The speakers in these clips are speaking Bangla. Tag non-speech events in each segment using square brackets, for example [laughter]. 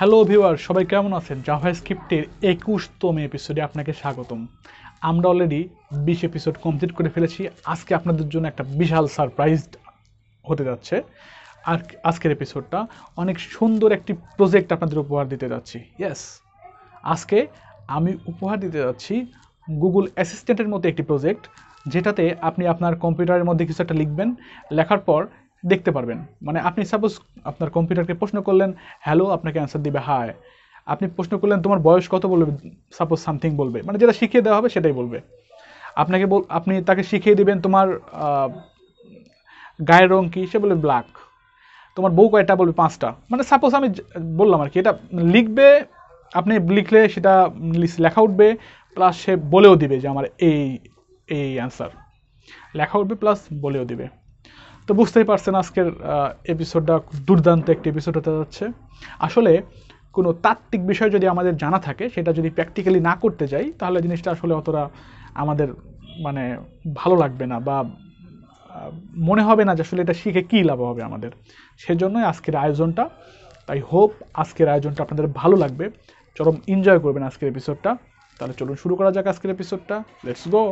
হ্যালো ভিউয়ার সবাই কেমন আছেন স্ক্রিপ্টের একুশতম এপিসোডে আপনাকে স্বাগতম আমরা অলরেডি বিশ এপিসোড কমপ্লিট করে ফেলেছি আজকে আপনাদের জন্য একটা বিশাল সারপ্রাইজ হতে যাচ্ছে আর আজকের এপিসোডটা অনেক সুন্দর একটি প্রজেক্ট আপনাদের উপহার দিতে যাচ্ছি ইয়েস আজকে আমি উপহার দিতে যাচ্ছি গুগল অ্যাসিস্ট্যান্টের মতো একটি প্রজেক্ট যেটাতে আপনি আপনার কম্পিউটারের মধ্যে কিছু একটা লিখবেন লেখার পর দেখতে পারবেন মানে আপনি সাপোজ আপনার কম্পিউটারকে প্রশ্ন করলেন হ্যালো আপনাকে অ্যান্সার দিবে হায় আপনি প্রশ্ন করলেন তোমার বয়স কত বলবে সাপোজ সামথিং বলবে মানে যেটা শিখিয়ে দেওয়া হবে সেটাই বলবে আপনাকে বল আপনি তাকে শিখিয়ে দিবেন তোমার গায়ের রং কী সে বলবে ব্ল্যাক তোমার বউ কয়টা বলবে পাঁচটা মানে সাপোজ আমি বললাম আর কি এটা লিখবে আপনি লিখলে সেটা লেখা উঠবে প্লাস সে বলেও দিবে যে আমার এই এই অ্যান্সার লেখা উঠবে প্লাস বলেও দিবে তো বুঝতেই পারছেন আজকের এপিসোডটা দুর্দান্ত একটি এপিসোড হতে যাচ্ছে আসলে কোনো তাত্ত্বিক বিষয় যদি আমাদের জানা থাকে সেটা যদি প্র্যাকটিক্যালি না করতে যাই তাহলে জিনিসটা আসলে অতটা আমাদের মানে ভালো লাগবে না বা মনে হবে না যে আসলে এটা শিখে কী লাভ হবে আমাদের সেজন্যই আজকের আয়োজনটা তাই হোপ আজকের আয়োজনটা আপনাদের ভালো লাগবে চরম এনজয় করবেন আজকের এপিসোডটা তাহলে চলুন শুরু করা যাক আজকের এপিসোডটা লেটস গো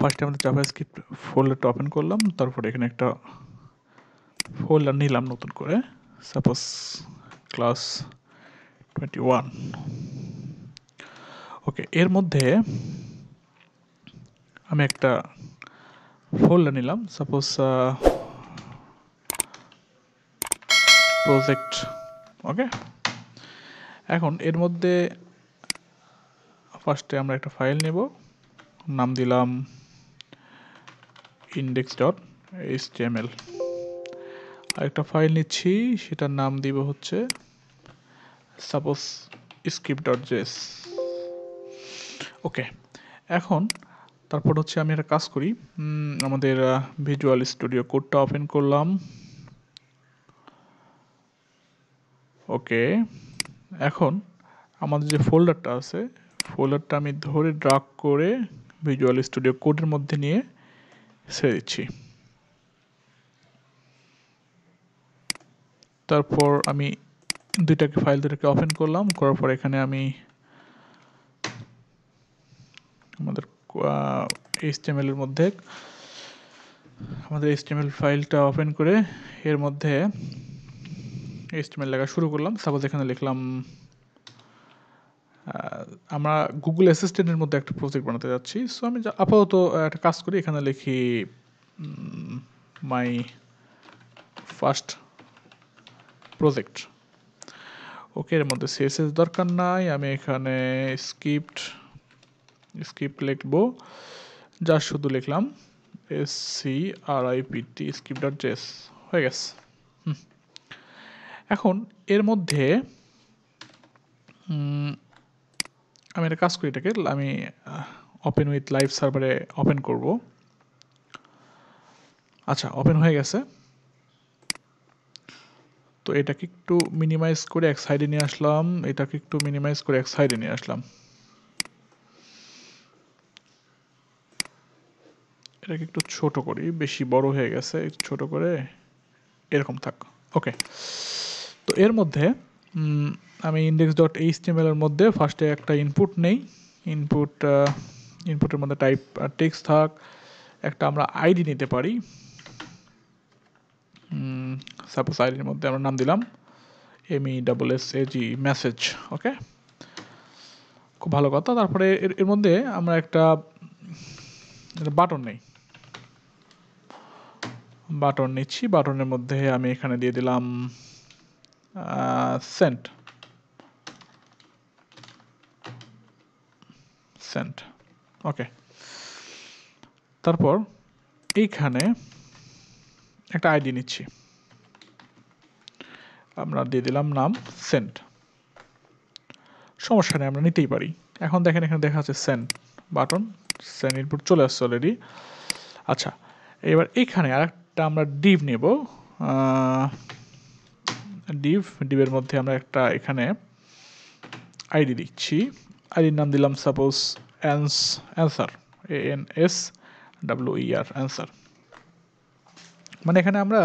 ফার্স্টে আমাদের জাভাস্ক্রিপ্ট ফোল্ডারটা ওপেন করলাম তারপরে এখানে একটা ফোল্ডার নিলাম নতুন করে suppose class twenty one okay এর মধ্যে আমি একটা ফোল্ডার নিলাম সাপোজ প্রজেক্ট ওকে এখন এর মধ্যে ফার্স্টে আমরা একটা ফাইল নেব নাম দিলাম ইন্ডেক্স ডট এইচটিএমএল আরেকটা ফাইল নিচ্ছি সেটার নাম দিব হচ্ছে suppose script dot JS okay এখন তারপর হচ্ছে আমি একটা কাজ করি আমাদের ভিজুয়াল স্টুডিও কোডটা ওপেন করলাম ওকে এখন আমাদের যে ফোল্ডারটা আছে ফোল্ডারটা আমি ধরে ড্রাগ করে ভিজুয়াল স্টুডিও কোডের মধ্যে নিয়ে ছেড়ে দিচ্ছি তারপর আমি দুইটাকে ফাইল দুটাকে ওপেন করলাম করার পর এখানে আমি আমাদের এইচটিএমএল এর মধ্যে আমাদের এইচটিএমএল ফাইলটা ওপেন করে এর মধ্যে এইচটিএমএল লেখা শুরু করলাম সাপোজ এখানে লিখলাম আমরা গুগল অ্যাসিস্ট্যান্টের মধ্যে একটা প্রজেক্ট বানাতে যাচ্ছি সো আমি আপাতত একটা কাজ করি এখানে লিখি মাই ফার্স্ট প্রজেক্ট ওকে এর মধ্যে সিএসএস দরকার নাই আমি এখানে স্ক্রিপ্ট স্ক্রিপ্ট লিখব যা শুধু লিখলাম S C R I P T script dot JS হয়ে গেছে এখন এর মধ্যে আমি একটা কাজ করি এটাকে আমি ওপেন উইথ লাইভ সার্ভারে ওপেন করব আচ্ছা ওপেন হয়ে গেছে তো এটাকে একটু মিনিমাইজ করে এক সাইডে নিয়ে আসলাম এটাকে একটু মিনিমাইজ করে এক সাইডে নিয়ে আসলাম এটাকে একটু ছোট করি বেশি বড় হয়ে গেছে ছোট করে এরকম থাক ওকে তো এর মধ্যে আমি ইন্ডেক্স ডট এইচটিএমএলের মধ্যে ফার্স্টে একটা ইনপুট নেই ইনপুট ইনপুটের মধ্যে টাইপ টেক্সট থাক একটা আমরা আইডি নিতে পারি সাপোজ আইডির মধ্যে আমরা নাম দিলাম M E double S A G message okay খুব ভালো কথা তারপরে এর মধ্যে আমরা একটা বাটন নেই বাটন নিচ্ছি বাটনের মধ্যে আমি এখানে দিয়ে দিলাম সেন্ট সেন্ট ওকে তারপর এইখানে একটা আইডি নিচ্ছি আমরা দিয়ে দিলাম নাম সেন্ট সমস্যা নেই আমরা নিতেই পারি এখন দেখেন এখানে দেখা যাচ্ছে সেন্ট বাটন সেন্ট ইনপুট চলে আসছে অলরেডি আচ্ছা এবার এইখানে আর একটা আমরা ডিভ নেব ডিভ ডিভের মধ্যে আমরা একটা এখানে আইডি দিচ্ছি আইডির নাম দিলাম suppose ans answer A N S W R answer মানে এখানে আমরা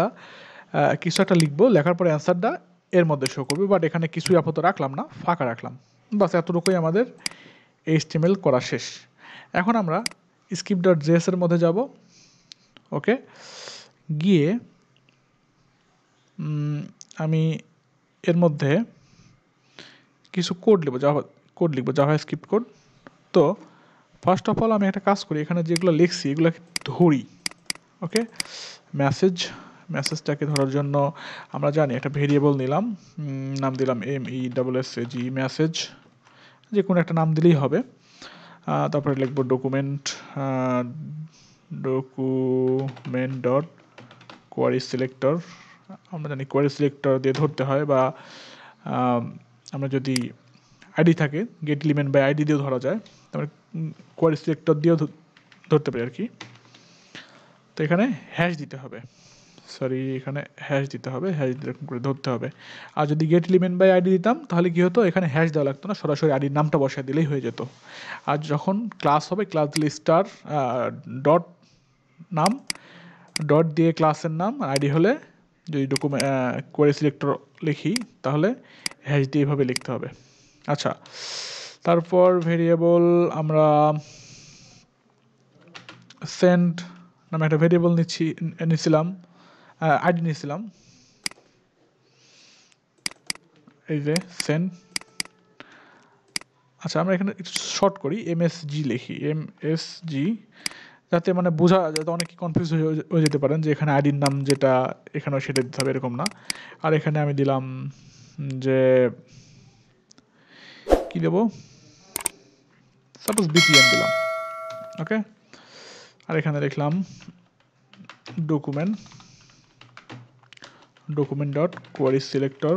কিছু একটা লিখবো লেখার পরে অ্যান্সারটা এর মধ্যে শো করবে বাট এখানে কিছুই আপাতত রাখলাম না ফাঁকা রাখলাম বাস এতটুকুই আমাদের এইচটিএমএল করা শেষ এখন আমরা স্কিপ ডট জেএসের মধ্যে যাব ওকে গিয়ে আমি এর মধ্যে কিছু কোড লিখব জাভা কোড লিখব জাভা স্ক্রিপ্ট কোড তো ফার্স্ট অফ অল আমি একটা কাজ করি এখানে যেগুলো লিখছি এগুলোকে ধরি ওকে মেসেজ মেসেজটাকে ধরার জন্য আমরা জানি একটা ভেরিয়েবল নিলাম নাম দিলাম M E double S A G message যে কোনো একটা নাম দিলেই হবে তারপরে লিখব document document dot query selector আমরা জানি কোয়ারি সিলেক্টর দিয়ে ধরতে হয় বা আমরা যদি আইডি থাকে গেট লিমেন্ট বাই আইডি দিয়েও ধরা যায় তারপরে কোয়ারি সিলেক্টর দিয়েও ধরতে পারি আর কি তো এখানে হ্যাশ দিতে হবে সরি এখানে হ্যাশ দিতে হবে হ্যাশ এরকম করে ধরতে হবে আর যদি গেট লিমেন্ট বাই আইডি দিতাম তাহলে কী হতো এখানে হ্যাশ দেওয়া লাগতো না সরাসরি আইডির নামটা বসায় দিলেই হয়ে যেত আর যখন ক্লাস হবে ক্লাস দিলে স্টার ডট নাম ডট দিয়ে ক্লাসের নাম আইডি হলে যদি ডকুমেন্ট কোয়ারি সিলেক্টর লিখি তাহলে হ্যাশ দিয়ে এভাবে লিখতে হবে আচ্ছা তারপর ভেরিয়েবল আমরা সেন্ট নামে একটা ভেরিয়েবল নিচ্ছি নিছিলাম আইডি নিয়েছিলাম এই যে সেন্ট আচ্ছা আমরা এখানে শর্ট করি এম এস জি লিখি এম এস জি যাতে মানে বোঝা যাতে অনেকে কনফিউজ হয়ে হয়ে যেতে পারেন যে এখানে আইডির নাম যেটা এখানেও সেটা দিতে হবে এরকম না আর এখানে আমি দিলাম যে কি দেবো সাপোজ বিটিএম দিলাম ওকে আর এখানে লিখলাম document document dot query selector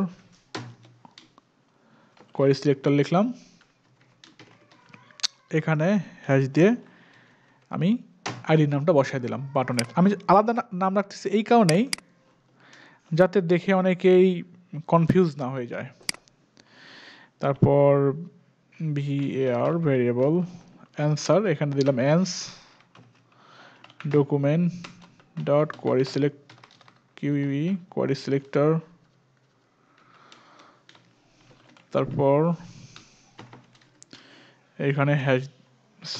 query selector লিখলাম এখানে হ্যাশ দিয়ে আমি আইডির নামটা বসাই দিলাম বাটনের আমি আলাদা নাম রাখতেছি এই কারণেই যাতে দেখে অনেকেই কনফিউজ না হয়ে যায় তারপর ভিএআর ভেরিয়েবল অ্যান্সার এখানে দিলাম ans document dot query select কিউই কোয়ারি সিলেক্টর তারপর এখানে হ্যাশ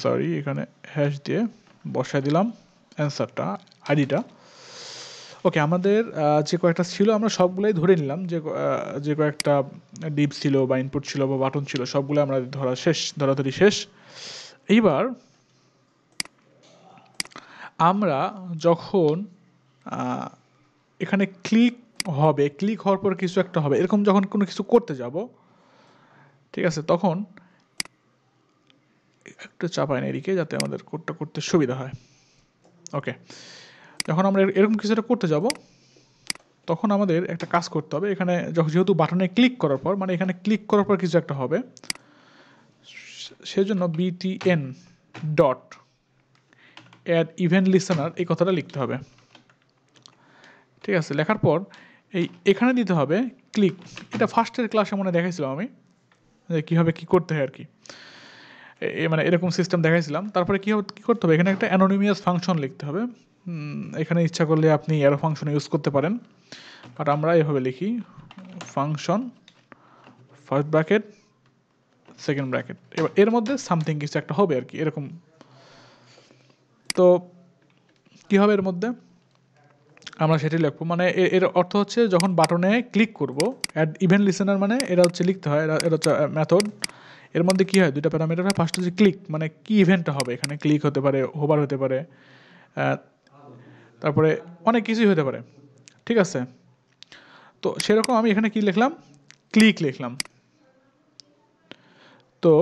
সরি এখানে হ্যাশ দিয়ে বসায় দিলাম অ্যান্সারটা আইডিটা ওকে আমাদের যে কয়েকটা ছিল আমরা সবগুলোই ধরে নিলাম যে যে কয়েকটা ডিপ ছিল বা ইনপুট ছিল বা বাটন ছিল সবগুলো আমরা ধরা শেষ ধরাধরি শেষ এইবার আমরা যখন এখানে ক্লিক হবে ক্লিক হওয়ার পর কিছু একটা হবে এরকম যখন কোনো কিছু করতে যাব ঠিক আছে তখন একটু চাপায় এদিকে যাতে আমাদের কোডটা করতে সুবিধা হয় ওকে যখন আমরা এরকম কিছু একটা করতে যাব তখন আমাদের একটা কাজ করতে হবে এখানে যেহেতু বাটনে ক্লিক করার পর মানে এখানে ক্লিক করার পর কিছু একটা হবে সেজন্য BTN dot add event listener এই কথাটা লিখতে হবে ঠিক আছে লেখার পর এই এখানে দিতে হবে ক্লিক এটা ফার্স্টের ক্লাসে মনে দেখাইছিলাম আমি যে কীভাবে কী করতে হয় আর কি মানে এরকম সিস্টেম দেখাইছিলাম তারপরে কী কী করতে হবে এখানে একটা অ্যানোনিমিয়াস ফাংশন লিখতে হবে এখানে ইচ্ছা করলে আপনি অ্যারো ফাংশন ইউজ করতে পারেন বাট আমরা এভাবে লিখি function first bracket second bracket এবার এর মধ্যে সামথিং কিছু একটা হবে আর কি এরকম তো কী হবে এর মধ্যে আমরা সেটি লিখবো মানে এর অর্থ হচ্ছে যখন বাটনে ক্লিক করব অ্যাড ইভেন্ট লিসেনার মানে এটা হচ্ছে লিখতে হয় এটা হচ্ছে মেথড এর মধ্যে কী হয় দুইটা প্যারামিটার হয় ফার্স্ট হচ্ছে ক্লিক মানে কী ইভেন্টটা হবে এখানে ক্লিক হতে পারে হোবার হতে পারে তারপরে অনেক কিছুই হতে পারে ঠিক আছে তো সেরকম আমি এখানে কি লিখলাম ক্লিক লিখলাম তো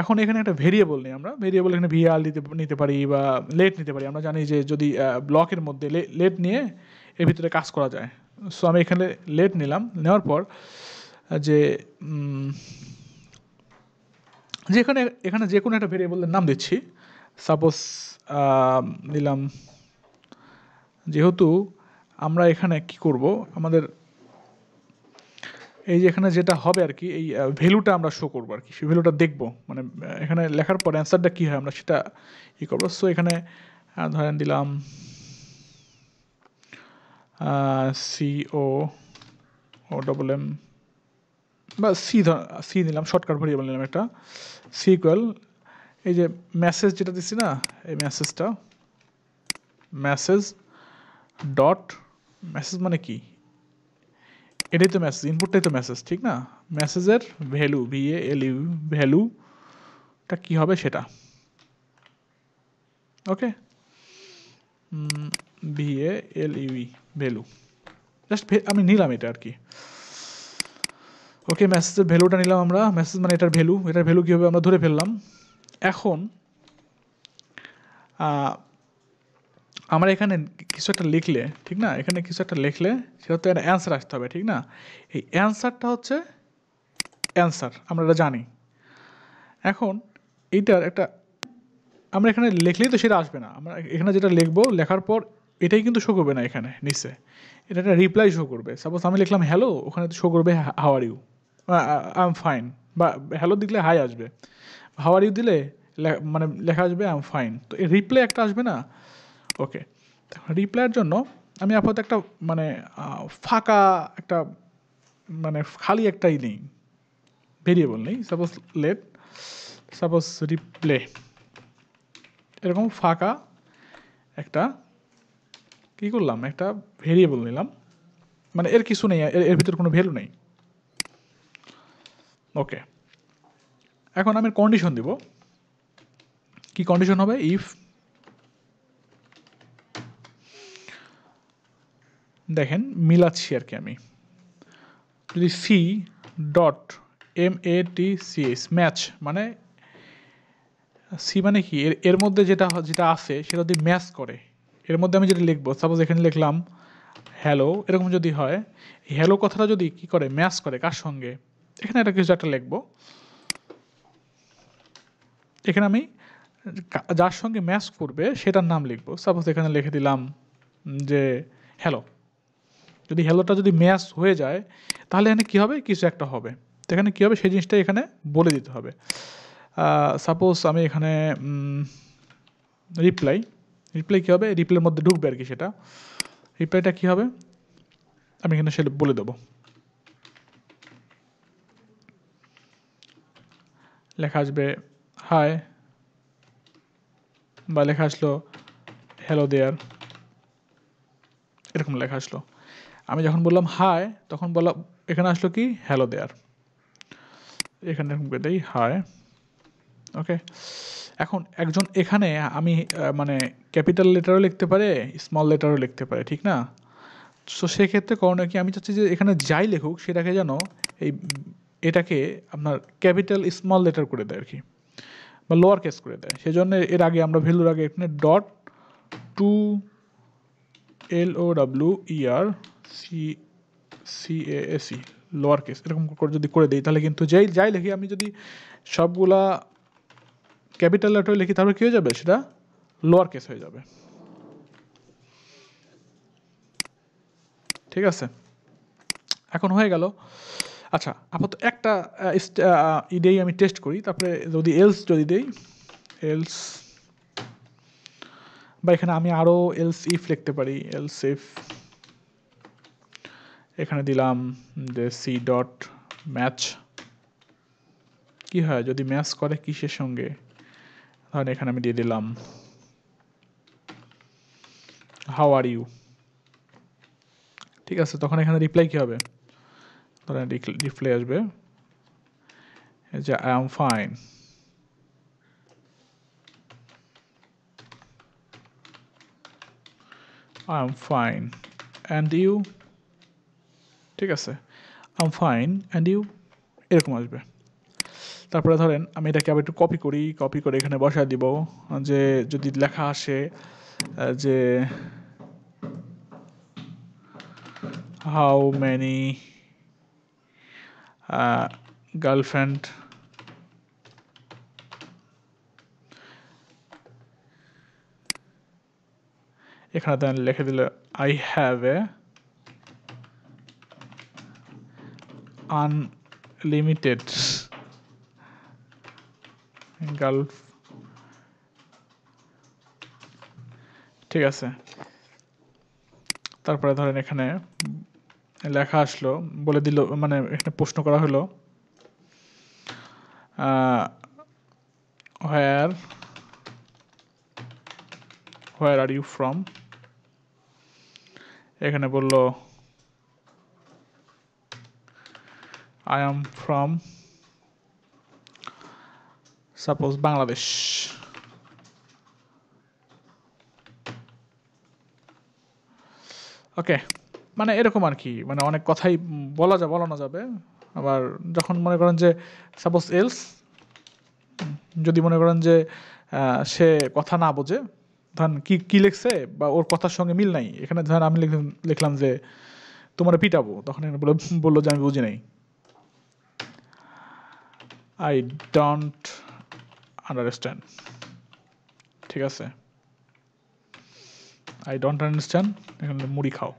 এখন এখানে একটা ভেরিয়েবল নেই আমরা ভেরিয়েবল এখানে ভিআল দিতে নিতে পারি বা লেট নিতে পারি আমরা জানি যে যদি ব্লকের মধ্যে লেট নিয়ে এর ভিতরে কাজ করা যায় সো আমি এখানে লেট নিলাম নেওয়ার পর যে যেখানে এখানে যে কোনো একটা ভেরিয়েবলের নাম দিচ্ছি সাপোজ দিলাম যেহেতু আমরা এখানে কি করব আমাদের এই যে এখানে যেটা হবে আর কি এই ভ্যালুটা আমরা শো করবো আর কি সেই ভ্যালুটা দেখবো মানে এখানে লেখার পর অ্যান্সারটা কী হয় আমরা সেটা ই করবো সো এখানে ধরেন দিলাম সিও ও ডবল এম বা সি সি নিলাম শর্টকাট ভেরিয়েবল নিলাম একটা সিকুয়াল এই যে মেসেজ যেটা দিচ্ছি না এই মেসেজটা মেসেজ ডট মেসেজ মানে কি এটাই তো মেসেজ ইনপুটটাই তো মেসেজ ঠিক না মেসেজের ভ্যালু ভিএ এল ইউ ভ্যালুটা কী হবে সেটা okay V A L U value just আমি নিলাম এটা আর কি ওকে ম্যাসেজের ভ্যালুটা নিলাম আমরা ম্যাসেজ মানে এটার ভ্যালু এটার ভ্যালু কীভাবে আমরা ধরে ফেললাম এখন আমরা এখানে কিছু একটা লিখলে ঠিক না এখানে কিছু একটা লিখলে সেটা তো একটা অ্যান্সার আসতে হবে ঠিক না এই অ্যান্সারটা হচ্ছে অ্যান্সার আমরা এটা জানি এখন এইটার একটা আমরা এখানে লিখলেই তো সেটা আসবে না আমরা এখানে যেটা লিখবো লেখার পর এটাই কিন্তু শো করবে না এখানে নিচে এটা একটা রিপ্লাই শো করবে সাপোজ আমি লিখলাম হ্যালো ওখানে তো শো করবে how are you I am fine বা হ্যালো দিলে হাই আসবে হাওয়ার ইউ দিলে মানে লেখা আসবে আই এম ফাইন তো এই রিপ্লাই একটা আসবে না ওকে রিপ্লাইয়ের জন্য আমি আপাতত একটা মানে ফাঁকা একটা মানে খালি একটাই নেই ভেরিয়েবল নেই সাপোজ লেট সাপোজ রিপ্লে এরকম ফাঁকা একটা কী করলাম একটা ভেরিয়েবল নিলাম মানে এর কিছু নেই এর ভিতর কোনো ভ্যালু নেই ওকে এখন আমি কন্ডিশন দিব কি কন্ডিশন হবে ইফ দেখেন মিলাচ্ছি আর কি আমি যদি C dot M A T C S match মানে সি মানে কি এর এর মধ্যে যেটা যেটা আছে সেটা যদি ম্যাচ করে এর মধ্যে আমি যেটা লিখবো সাপোজ এখানে লিখলাম হ্যালো এরকম যদি হয় হ্যালো কথাটা যদি কি করে ম্যাচ করে কার সঙ্গে এখানে একটা কিছু একটা লিখব এখানে আমি যার সঙ্গে ম্যাচ করবে সেটার নাম লিখব সাপোজ এখানে লিখে দিলাম যে হ্যালো যদি হ্যালোটা যদি ম্যাচ হয়ে যায় তাহলে এখানে কী হবে কিছু একটা হবে তো এখানে কী হবে সেই জিনিসটা এখানে বলে দিতে হবে সাপোজ আমি এখানে রিপ্লাই রিপ্লাই কী হবে রিপ্লাইয়ের মধ্যে ঢুকবে আর কি সেটা রিপ্লাইটা কী হবে আমি এখানে সেটা বলে দেবো লেখা আসবে হাই বা লেখা আসলো হ্যালো দেয়ার এরকম লেখা আসলো আমি যখন বললাম হাই তখন বললাম এখানে আসলো কি হ্যালো দেয়ার এখানে এরকম করে দেই হাই ওকে এখন একজন এখানে আমি মানে ক্যাপিটাল লেটারও লিখতে পারে স্মল লেটারও লিখতে পারে ঠিক না সো সেক্ষেত্রে করণীয় কি আমি চাচ্ছি যে এখানে যাই লেখুক সেটাকে যেন এই এটাকে আপনার ক্যাপিটাল স্মল লেটার করে দেয় আর কি বা লোয়ার কেস করে দেয় সেজন্য এর আগে আমরা ভ্যালুর আগে এখানে dot to L O W E R C C A C lower case এরকম করে যদি করে দিই তাহলে কিন্তু যাই যাই লিখি আমি যদি সবগুলা ক্যাপিটাল লেটার লিখি তাহলে কি হয়ে যাবে সেটা লোয়ার কেস হয়ে যাবে ঠিক আছে এখন হয়ে গেল আচ্ছা আপাতত একটা ইডেই আমি টেস্ট করি তারপরে যদি এলস যদি দেই এলস বা এখানে আমি আরও এলস ইফ লিখতে পারি এলস ইফ এখানে দিলাম যে সি ডট ম্যাচ কী হয় যদি ম্যাচ করে কিসের সঙ্গে ধরেন এখানে আমি দিয়ে দিলাম হাউ আর ইউ ঠিক আছে তখন এখানে রিপ্লাই কী হবে ধরেন ডিসপ্লে আসবে যে I am fine I am fine and you ঠিক আছে I am fine and you এরকম আসবে তারপরে ধরেন আমি এটাকে আবার একটু কপি করি কপি করে এখানে বসায় দিব যে যদি লেখা আসে যে হাউ মেনি গার্লফ্রেন্ড এখানে তাহলে লিখে দিলে আই হ্যাভ এ আনলিমিটেড গার্লফ ঠিক আছে তারপরে ধরেন এখানে লেখা আসলো বলে দিল মানে এখানে প্রশ্ন করা হলো হোয়ার হোয়ার আর ইউ ফ্রম এখানে বলল I am from suppose Bangladesh okay মানে এরকম আর কি মানে অনেক কথাই বলা যা বলানো যাবে আবার যখন মনে করেন যে সাপোজ এলস যদি মনে করেন যে সে কথা না বোঝে ধরেন কি কি লিখছে বা ওর কথার সঙ্গে মিল নাই এখানে ধরেন আমি লিখলাম যে তোমার পিটাবো তখন এখানে বলে বললো যে আমি বুঝি নাই আই ডোন্ট আন্ডারস্ট্যান্ড ঠিক আছে আই ডোন্ট আন্ডারস্ট্যান্ড এখানে মুড়ি খাও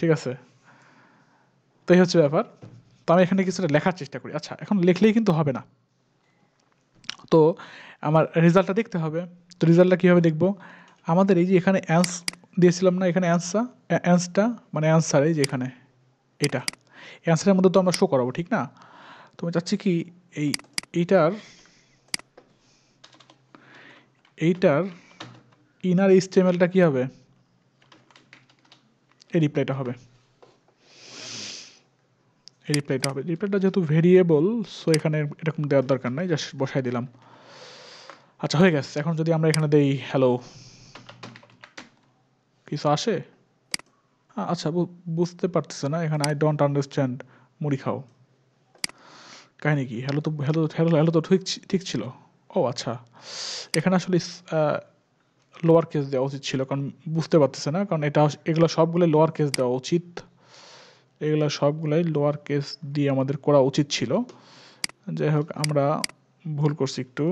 ঠিক আছে তো এই হচ্ছে ব্যাপার তো আমি এখানে কিছুটা লেখার চেষ্টা করি আচ্ছা এখন লিখলেই কিন্তু হবে না তো আমার রেজাল্টটা দেখতে হবে তো রেজাল্টটা কীভাবে দেখব আমাদের এই যে এখানে অ্যান্স দিয়েছিলাম না এখানে অ্যান্সার অ্যান্সটা মানে অ্যান্সার এই যে এখানে এটা অ্যান্সারের মধ্যে তো আমরা শো করাবো ঠিক না তো আমি চাচ্ছি কি এই এইটার এইটার ইনার এইচটিএমএলটা কী হবে এই রিপ্লাইটা হবে এই রিপ্লাইটা হবে রিপ্লাইটা যেহেতু ভেরিয়েবল সো এখানে এরকম দেওয়ার দরকার নাই জাস্ট বসাই দিলাম আচ্ছা হয়ে গেছে এখন যদি আমরা এখানে দেই হ্যালো কিছু আসে আচ্ছা বুঝতে পারতেছে না এখানে আই ডোন্ট আন্ডারস্ট্যান্ড মুড়ি খাও কাহিনি কি হ্যালো তো হ্যালো হ্যালো হ্যালো তো ঠিক ঠিক ছিল ও আচ্ছা এখানে আসলে লোয়ার কেস দেওয়া উচিত ছিল কারণ বুঝতে পারতেছে না কারণ এটা এগুলো সবগুলো লোয়ার কেস দেওয়া উচিত এগুলো সবগুলোই লোয়ার কেস দিয়ে আমাদের করা উচিত ছিল যাই হোক আমরা ভুল করছি একটু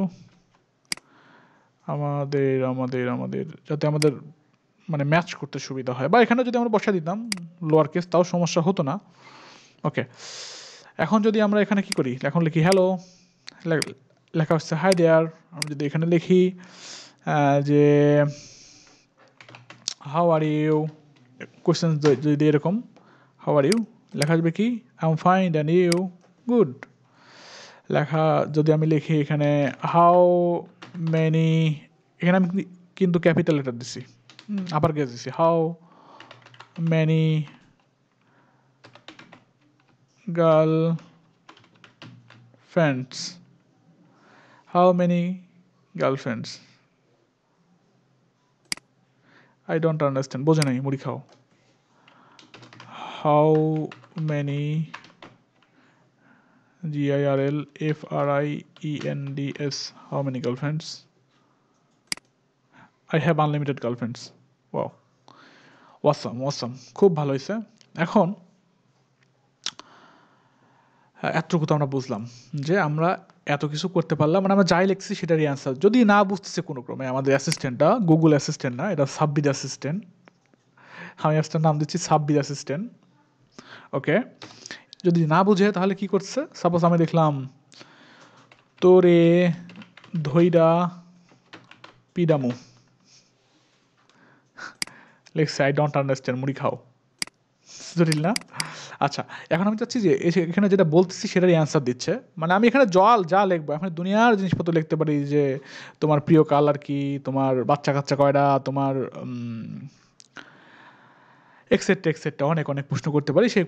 আমাদের আমাদের আমাদের যাতে আমাদের মানে ম্যাচ করতে সুবিধা হয় বা এখানে যদি আমরা বসা দিতাম লোয়ার কেস তাও সমস্যা হতো না ওকে এখন যদি আমরা এখানে কি করি এখন লিখি হ্যালো লেখা হচ্ছে হাই দেয়ার আমরা যদি এখানে লিখি যে হাউ আর ইউ কোয়েশ্চেন যদি এরকম হাউ আর ইউ লেখা যাবে কি I am fine and you good লেখা যদি আমি লিখি এখানে হাউ মেনি এখানে আমি কিন্তু ক্যাপিটাল লেটার দিছি আবার কেস দিছি how many girl friends how many girlfriends I don't understand বোঝে নাই মুড়ি খাও how many G I R L F R I E N D S how many girlfriends I have unlimited girlfriends wow awesome awesome খুব ভালো হয়েছে এখন হ্যাঁ, এতটুকু তো আমরা বুঝলাম যে আমরা এত কিছু করতে পারলাম মানে আমরা যাই লিখছি সেটারই অ্যান্সার যদি না বুঝতেছে কোনো ক্রমে আমাদের অ্যাসিস্ট্যান্টটা গুগল অ্যাসিস্ট্যান্ট না এটা সাব্বিদ অ্যাসিস্ট্যান্ট আমি অ্যাপসটার নাম দিচ্ছি সাব্বিদ অ্যাসিস্ট্যান্ট ওকে যদি না বুঝে তাহলে কি করছে সাপোজ আমি দেখলাম তোরে ধৈরা পিডামু লেখছে আই ডোন্ট আন্ডারস্ট্যান্ড মুড়ি খাও জটিল না আচ্ছা এখন আমি চাচ্ছি যে এখানে যেটা বলতেছি সেটারই অ্যান্সার দিচ্ছে মানে আমি এখানে জল যা লিখবো এখানে দুনিয়ার জিনিসপত্র লিখতে পারি যে তোমার প্রিয় কালার কি তোমার বাচ্চা কাচ্চা কয়টা তোমার এক্সেট্রা এক্সেট্রা অনেক অনেক প্রশ্ন করতে পারি সেই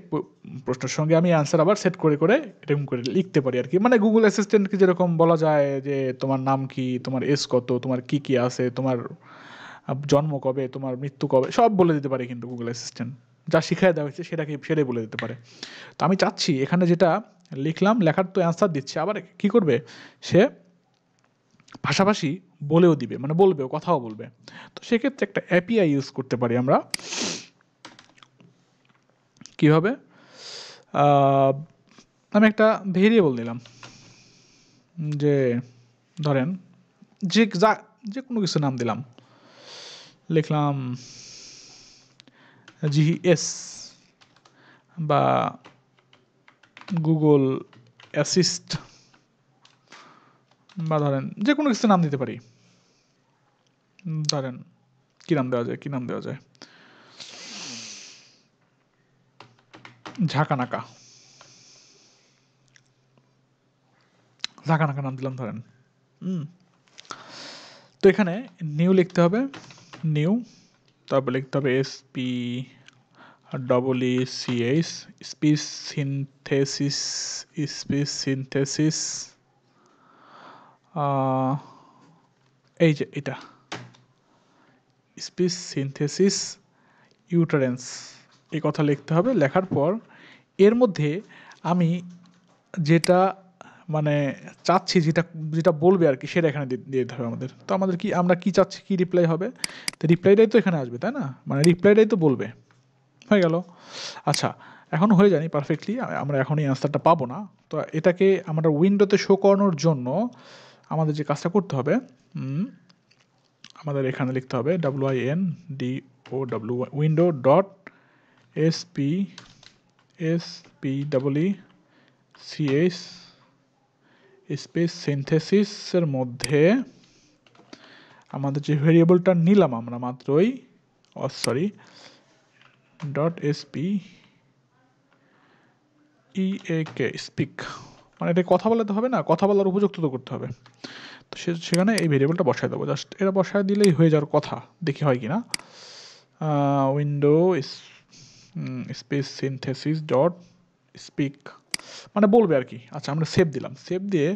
প্রশ্নের সঙ্গে আমি অ্যান্সার আবার সেট করে করে এরকম করে লিখতে পারি আর কি মানে গুগল অ্যাসিস্ট্যান্টকে যেরকম বলা যায় যে তোমার নাম কি তোমার এস কত তোমার কি কি আছে তোমার জন্ম কবে তোমার মৃত্যু কবে সব বলে দিতে পারে কিন্তু গুগল অ্যাসিস্ট্যান্ট যা শিখাই দেওয়া হয়েছে সেটাকে সেটাই বলে দিতে পারে তো আমি চাচ্ছি এখানে যেটা লিখলাম লেখার তো অ্যান্সার দিচ্ছে আবার কি করবে সে পাশাপাশি বলেও দিবে মানে বলবেও কথাও বলবে তো সেক্ষেত্রে একটা অ্যাপিআই ইউজ করতে পারি আমরা কীভাবে আমি একটা ভেরিয়েবল দিলাম যে ধরেন যে যা যে কোনো কিছু নাম দিলাম লিখলাম জিএস e বা গুগল অ্যাসিস্ট বা ধরেন যে কোনো কিছু নাম দিতে পারি ধরেন কী নাম দেওয়া যায় কী নাম দেওয়া যায় ঝাঁকানাকা ঝাঁকানাকা নাম দিলাম ধরেন তো এখানে নিউ লিখতে হবে নিউ তারপর লিখতে হবে S P double E C H synthesis speech synthesis এই যে এটা স্পিস সিনথেসিস ইউটারেন্স এই কথা লিখতে হবে লেখার পর এর মধ্যে আমি যেটা মানে চাচ্ছি যেটা যেটা বলবে আর কি সেটা এখানে দিয়ে দিতে হবে আমাদের তো আমাদের কি আমরা কি চাচ্ছি কি রিপ্লাই হবে তো রিপ্লাইটাই তো এখানে আসবে তাই না মানে রিপ্লাইটাই তো বলবে হয়ে গেল আচ্ছা এখন হয়ে যায়নি পারফেক্টলি আমরা এখন এই আনসারটা পাবো না তো এটাকে আমরা উইন্ডোতে শো করানোর জন্য আমাদের যে কাজটা করতে হবে আমাদের এখানে লিখতে হবে W I N D O W window dot S P S P double C S space সিনথেসিসের মধ্যে আমাদের যে ভেরিয়েবলটা নিলাম আমরা মাত্রই ও sorry dot S P E A K speak মানে এটা কথা বলাতে হবে না কথা বলার উপযুক্ত তো করতে হবে তো সে সেখানে এই ভেরিয়েবলটা বসায় দেবো জাস্ট এটা বসায় দিলেই হয়ে যাওয়ার কথা দেখি হয় কি না window space synthesis dot speak মানে বলবে আর কি আচ্ছা আমরা সেভ দিলাম সেভ দিয়ে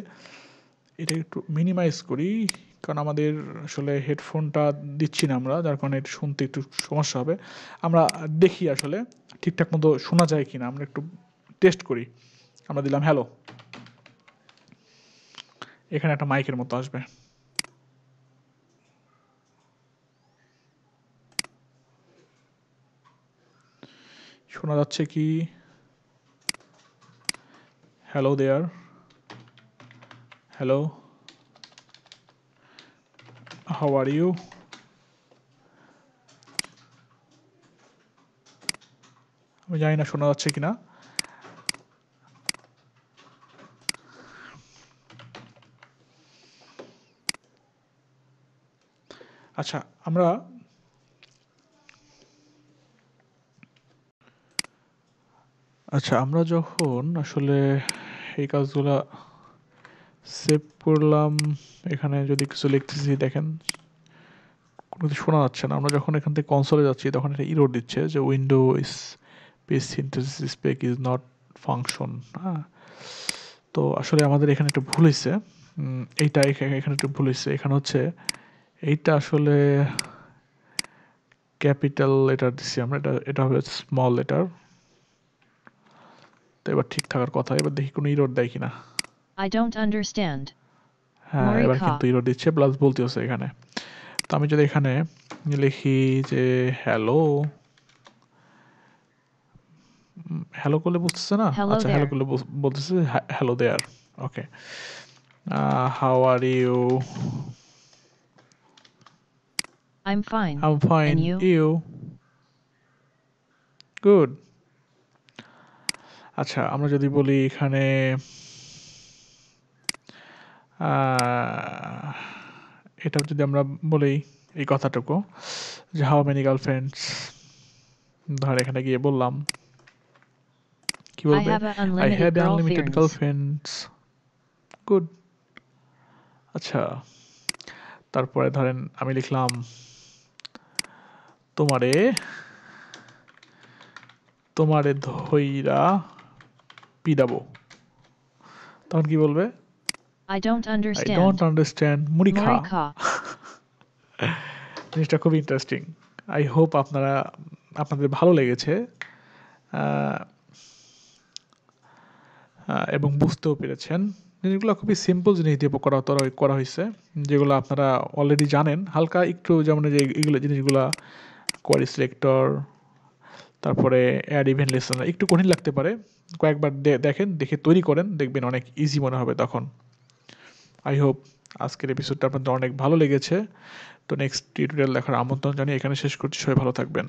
এটা একটু মিনিমাইজ করি কারণ আমাদের আসলে হেডফোনটা দিচ্ছি না আমরা যার কারণে শুনতে একটু সমস্যা হবে আমরা দেখি আসলে ঠিকঠাক মতো শোনা যায় কি না আমরা একটু টেস্ট করি আমরা দিলাম হ্যালো এখানে একটা মাইকের মতো আসবে শোনা যাচ্ছে কি hello there hello how are you আমি জানি না শোনা যাচ্ছে কিনা আচ্ছা আমরা আচ্ছা আমরা যখন আসলে এই কাজগুলো সেভ করলাম এখানে যদি কিছু লিখতেছি দেখেন কোনো কিছু শোনা যাচ্ছে না আমরা যখন এখান থেকে কনসোলে যাচ্ছি তখন এটা ইরোড দিচ্ছে যে window is page synthesis peck is not function হ্যাঁ তো আসলে আমাদের এখানে একটু ভুল হয়েছে এইটা এখানে একটু ভুল হয়েছে এখানে হচ্ছে এইটা আসলে ক্যাপিটাল লেটার দিচ্ছি আমরা এটা এটা হবে স্মল লেটার তো এবার ঠিক থাকার কথা এবার দেখি কোনো ইরোড দেয় কিনা আই ডোন্ট আন্ডারস্ট্যান্ড হ্যাঁ এবার কিন্তু ইরোড দিচ্ছে প্লাস বলতেছে এখানে তো আমি যদি এখানে লিখি যে হ্যালো হ্যালো করলে বুঝতেছে না আচ্ছা হ্যালো করলে বলতেছে hello there okay how are you I am fine I am fine you good আচ্ছা আমরা যদি বলি এখানে এটা যদি আমরা বলি এই কথাটুকু যে হাও মেনি গার্লফ্রেন্ডস ধর এখানে গিয়ে বললাম কি বলবে I have unlimited girlfriends good আচ্ছা তারপরে ধরেন আমি লিখলাম তোমারে তোমারে ধইরা পি দাবো তখন কি বলবে I don't understand I don't understand মুড়ি খা [laughs] জিনিসটা খুব ইন্টারেস্টিং আই হোপ আপনারা আপনাদের ভালো লেগেছে এবং বুঝতেও পেরেছেন জিনিসগুলো খুবই সিম্পল জিনিস দিয়ে করা করা হয়েছে যেগুলো আপনারা অলরেডি জানেন হালকা একটু যেমন যে এগুলো জিনিসগুলো কোয়ারি সিলেক্টর তারপরে অ্যাড ইভেন্ট লিসনার একটু কঠিন লাগতে পারে কয়েকবার দেখেন দেখে তৈরি করেন দেখবেন অনেক ইজি মনে হবে তখন আই হোপ আজকের এপিসোডটা আপনাদের অনেক ভালো লেগেছে তো নেক্সট টিউটোরিয়াল দেখার আমন্ত্রণ জানিয়ে এখানে শেষ করছি সবাই ভালো থাকবেন